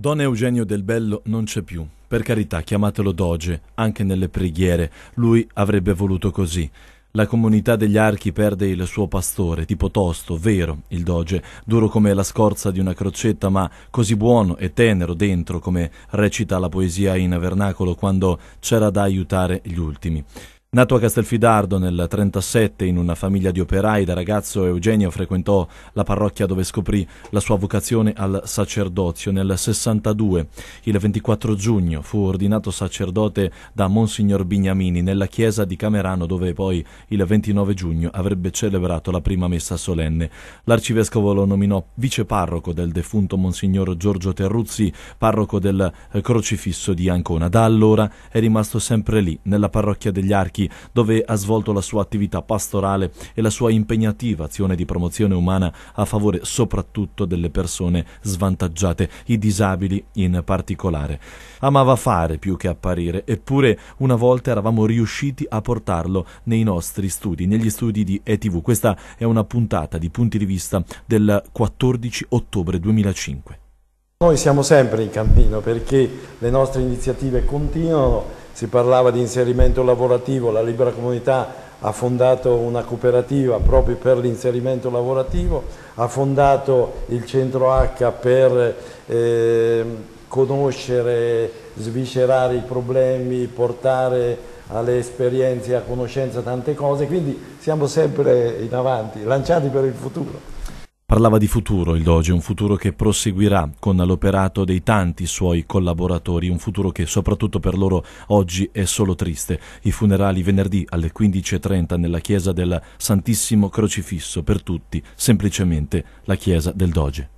Don Eugenio del Bello non c'è più. Per carità, chiamatelo doge, anche nelle preghiere. Lui avrebbe voluto così. La comunità degli archi perde il suo pastore, tipo tosto, vero, il doge, duro come la scorza di una crocetta, ma così buono e tenero dentro, come recita la poesia in vernacolo quando c'era da aiutare gli ultimi. Nato a Castelfidardo nel 1937 in una famiglia di operai, da ragazzo Eugenio frequentò la parrocchia dove scoprì la sua vocazione al sacerdozio. Nel 1962, il 24 giugno, fu ordinato sacerdote da Monsignor Bignamini nella chiesa di Camerano dove poi il 29 giugno avrebbe celebrato la prima messa solenne. L'arcivescovo lo nominò viceparroco del defunto Monsignor Giorgio Terruzzi, parroco del Crocifisso di Ancona. Da allora è rimasto sempre lì, nella parrocchia degli Archi Tacchi, dove ha svolto la sua attività pastorale e la sua impegnativa azione di promozione umana a favore soprattutto delle persone svantaggiate, i disabili in particolare. Amava fare più che apparire, eppure una volta eravamo riusciti a portarlo nei nostri studi, negli studi di ETV. Questa è una puntata di punti di vista del 14 ottobre 2005. Noi siamo sempre in cammino perché le nostre iniziative continuano si parlava di inserimento lavorativo, la Libera Comunità ha fondato una cooperativa proprio per l'inserimento lavorativo, ha fondato il centro H per eh, conoscere, sviscerare i problemi, portare alle esperienze, a conoscenza tante cose, quindi siamo sempre in avanti, lanciati per il futuro. Parlava di futuro il Doge, un futuro che proseguirà con l'operato dei tanti suoi collaboratori, un futuro che soprattutto per loro oggi è solo triste. I funerali venerdì alle 15.30 nella chiesa del Santissimo Crocifisso, per tutti semplicemente la chiesa del Doge.